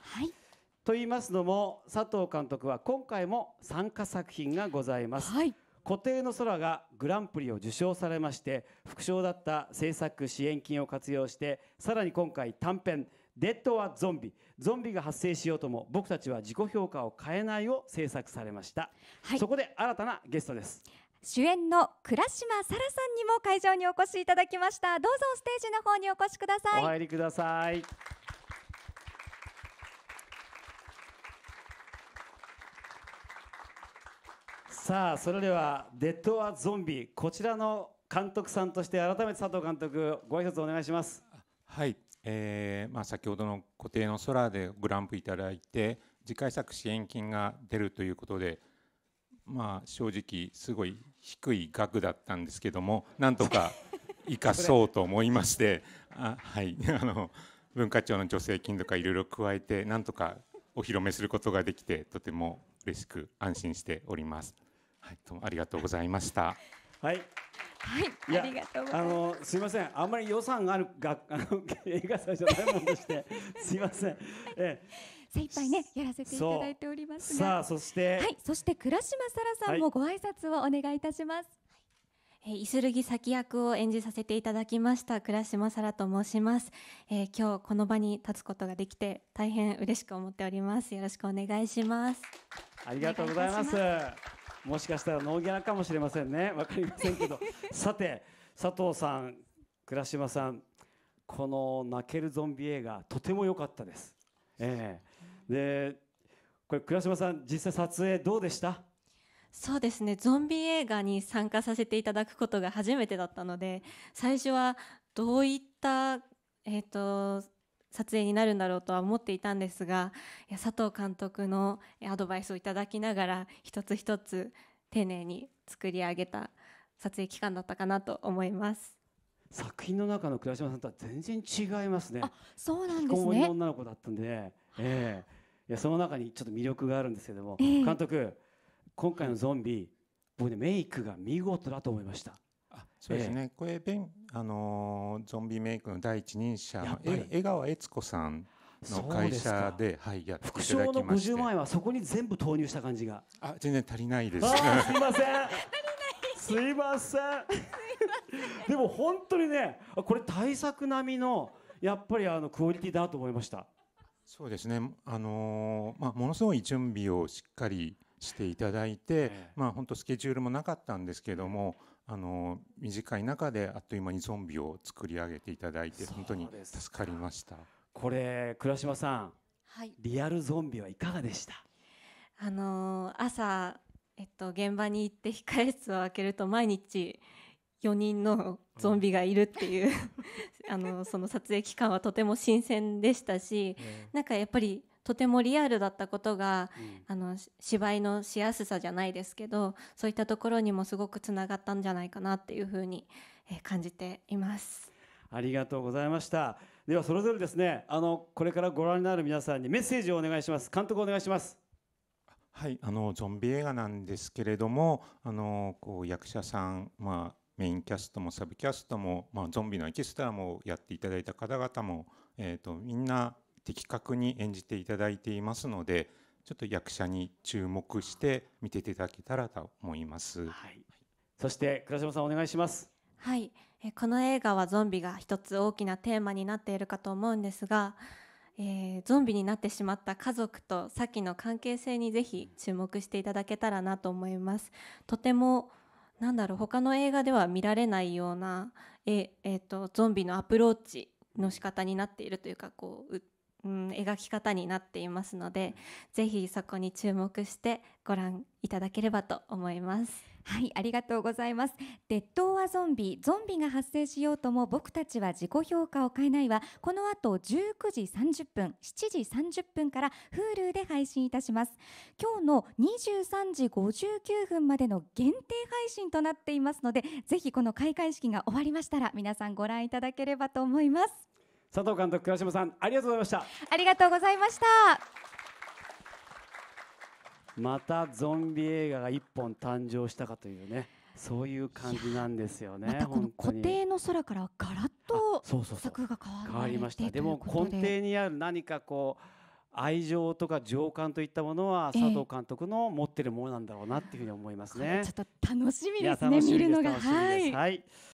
はい、と言いますのも佐藤監督は今回も参加作品がございます。はい固定の空がグランプリを受賞されまして副賞だった制作支援金を活用してさらに今回短編「デッド・はゾンビ」ゾンビが発生しようとも僕たちは自己評価を変えないを制作されました、はい、そこで新たなゲストです主演の倉島沙羅さんにも会場にお越しいただきましたどうぞステージの方にお越しくださいお入りくださいさあそれでは「デッド・ア・ゾンビ」こちらの監督さんとして改めて佐藤監督ご挨拶お願いします。はい、えーまあ、先ほどの「固定の空」でグランプリいただいて次回作支援金が出るということで、まあ、正直すごい低い額だったんですけどもなんとか 生かそうと思いましてあ、はい、あの文化庁の助成金とかいろいろ加えてなんとかお披露目することができてとても嬉しく安心しております。はい、どうもありがとうございました。はい。はい、いありがとうござあのすみません、あんまり予算があるがあの映画祭じゃないもんとして、すみません。ええ、精一杯ねやらせていただいておりますさあそしてはい、そして倉島沙羅さんもご挨拶をお願いいたします。はい、えー、イスルギ先役を演じさせていただきました倉島沙羅と申します、えー、今日この場に立つことができて大変嬉しく思っておりますよろしくお願いしますありがとうございますもしかしたらノーギャラかもしれませんね分かりませんけど さて佐藤さん倉島さんこの泣けるゾンビ映画とても良かったです。えー、でこれ倉島さん実際撮影どうでしたそうですねゾンビ映画に参加させていただくことが初めてだったので最初はどういった、えーと撮影になるんだろうとは思っていたんですが佐藤監督のアドバイスをいただきながら一つ一つ丁寧に作り上げた撮影期間だったかなと思います。作品の中の倉島さんとは全然違いますね。あ、そうなんですね。女の子だったんで、ええー、いやその中にちょっと魅力があるんですけども、えー、監督今回のゾンビ僕ねメイクが見事だと思いました。あそうですね、えー、これベンあのゾンビメイクの第一人者の江川悦子さんの会社ではい、やっていただきま副賞の50万円はそこに全部投入した感じがあ全然足りないですすいません すいません でも本当にねこれ対策並みのやっぱりあのクオリティだと思いましたそうですね、あのー、まあ、ものすごい準備をしっかりしていただいて、えー、まあ、本当スケジュールもなかったんですけども、えーあの短い中であっという間にゾンビを作り上げていただいて本当に助かりましたこれ倉島さん、はい、リアルゾンビはいかがでしたあの朝、えっと、現場に行って控室を開けると毎日4人のゾンビがいるっていう、うん、あのその撮影期間はとても新鮮でしたし、えー、なんかやっぱりとてもリアルだったことが、うん、あの芝居のしやすさじゃないですけどそういったところにもすごくつながったんじゃないかなっていうふうに、えー、感じています。ありがとうございました。ではそれぞれですね、あのこれからご覧になる皆さんにメッセージをお願いします。監督お願いします。はい、あのゾンビ映画なんですけれども、あのこう役者さん、まあメインキャストもサブキャストも、まあ、ゾンビのエキストラもやっていただいた方々も、えーと、とみんな的確に演じていただいていますのでちょっと役者に注目して見ていただけたらと思います、はい、そして倉島さんお願いしますはいえこの映画はゾンビが一つ大きなテーマになっているかと思うんですが、えー、ゾンビになってしまった家族とさっきの関係性にぜひ注目していただけたらなと思いますとてもなんだろう他の映画では見られないようなえ、えーと、とゾンビのアプローチの仕方になっているというかこううん、描き方になっていますので、ぜひそこに注目してご覧いただければと思います。はい、ありがとうございます。デッドオアゾンビ、ゾンビが発生しようとも僕たちは自己評価を変えないは、この後19時30分、7時30分から Hulu で配信いたします。今日の23時59分までの限定配信となっていますので、ぜひこの開会式が終わりましたら皆さんご覧いただければと思います。佐藤監督、倉島さん、ありがとうございました。ありがとうございました。またゾンビ映画が一本誕生したかというね。そういう感じなんですよね。またこの固定の空からガラッと作が変わりました。でも根底にある何かこう。愛情とか情感といったものは佐藤監督の持ってるものなんだろうなっていうふうに思いますね。えー、ちょっと楽しみですね。す見るのがはい。はい